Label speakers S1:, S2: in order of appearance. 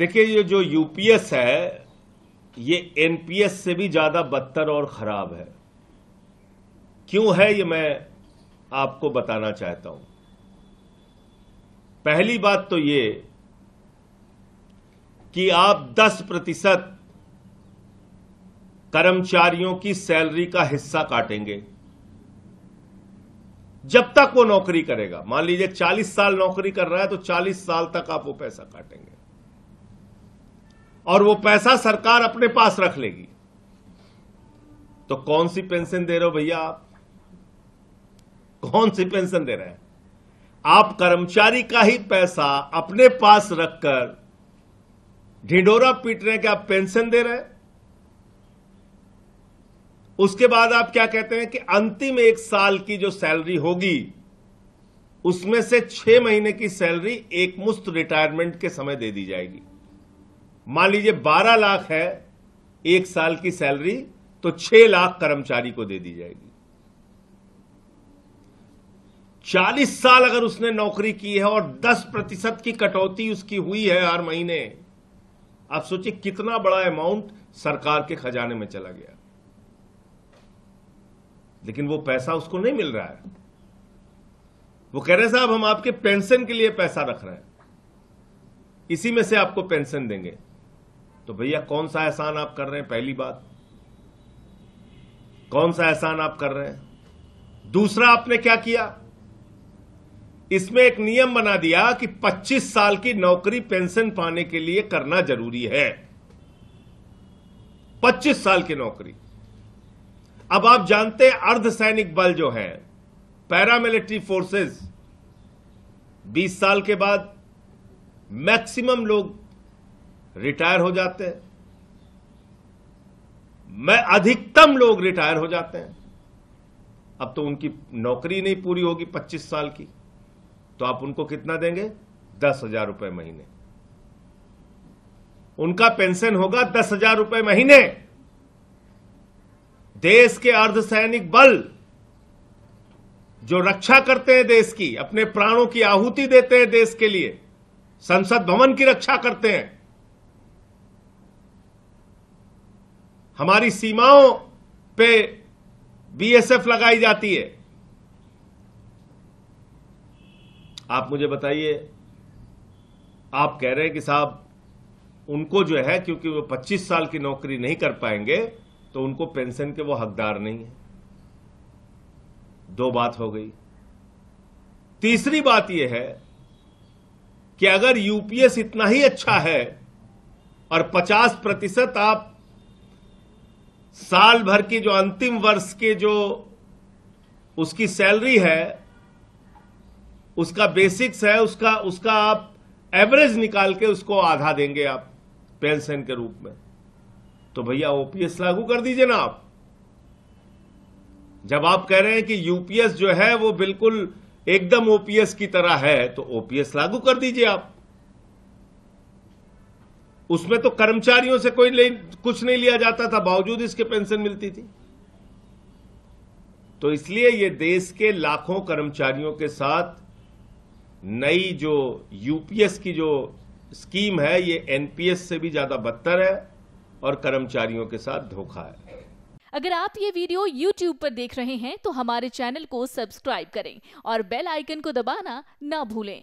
S1: देखिए ये जो यूपीएस है ये एनपीएस से भी ज्यादा बदतर और खराब है क्यों है ये मैं आपको बताना चाहता हूं पहली बात तो ये कि आप 10 प्रतिशत कर्मचारियों की सैलरी का हिस्सा काटेंगे जब तक वो नौकरी करेगा मान लीजिए 40 साल नौकरी कर रहा है तो 40 साल तक आप वो पैसा काटेंगे और वो पैसा सरकार अपने पास रख लेगी तो कौन सी पेंशन दे रहे हो भैया आप कौन सी पेंशन दे रहे हैं आप कर्मचारी का ही पैसा अपने पास रखकर ढिंडोरा पीट रहे हैं कि आप पेंशन दे रहे हैं उसके बाद आप क्या कहते हैं कि अंतिम एक साल की जो सैलरी होगी उसमें से छह महीने की सैलरी एकमुश्त रिटायरमेंट के समय दे दी जाएगी मान लीजिए बारह लाख है एक साल की सैलरी तो छह लाख कर्मचारी को दे दी जाएगी चालीस साल अगर उसने नौकरी की है और दस प्रतिशत की कटौती उसकी हुई है हर महीने आप सोचिए कितना बड़ा अमाउंट सरकार के खजाने में चला गया लेकिन वो पैसा उसको नहीं मिल रहा है वो कह रहे साहब हम आपके पेंशन के लिए पैसा रख रहे हैं इसी में से आपको पेंशन देंगे तो भैया कौन सा एहसान आप कर रहे हैं पहली बात कौन सा एहसान आप कर रहे हैं दूसरा आपने क्या किया इसमें एक नियम बना दिया कि 25 साल की नौकरी पेंशन पाने के लिए करना जरूरी है 25 साल की नौकरी अब आप जानते हैं अर्धसैनिक बल जो है पैरामिलिट्री फोर्सेस 20 साल के बाद मैक्सिमम लोग रिटायर हो जाते हैं मैं अधिकतम लोग रिटायर हो जाते हैं अब तो उनकी नौकरी नहीं पूरी होगी 25 साल की तो आप उनको कितना देंगे दस हजार रुपये महीने उनका पेंशन होगा दस हजार रुपये महीने देश के अर्धसैनिक बल जो रक्षा करते हैं देश की अपने प्राणों की आहुति देते हैं देश के लिए संसद भवन की रक्षा करते हैं हमारी सीमाओं पे बीएसएफ लगाई जाती है आप मुझे बताइए आप कह रहे हैं कि साहब उनको जो है क्योंकि वो 25 साल की नौकरी नहीं कर पाएंगे तो उनको पेंशन के वो हकदार नहीं है दो बात हो गई तीसरी बात यह है कि अगर यूपीएस इतना ही अच्छा है और 50 प्रतिशत आप साल भर की जो अंतिम वर्ष के जो उसकी सैलरी है उसका बेसिक्स है उसका उसका आप एवरेज निकाल के उसको आधा देंगे आप पेंशन के रूप में तो भैया ओपीएस लागू कर दीजिए ना आप जब आप कह रहे हैं कि यूपीएस जो है वो बिल्कुल एकदम ओपीएस की तरह है तो ओपीएस लागू कर दीजिए आप उसमें तो कर्मचारियों से कोई नहीं कुछ नहीं लिया जाता था बावजूद इसके पेंशन मिलती थी तो इसलिए ये देश के लाखों कर्मचारियों के साथ नई जो यूपीएस की जो स्कीम है ये एनपीएस से भी ज्यादा बदतर है और कर्मचारियों के साथ धोखा है अगर आप ये वीडियो YouTube पर देख रहे हैं तो हमारे चैनल को सब्सक्राइब करें और बेल आइकन को दबाना ना भूलें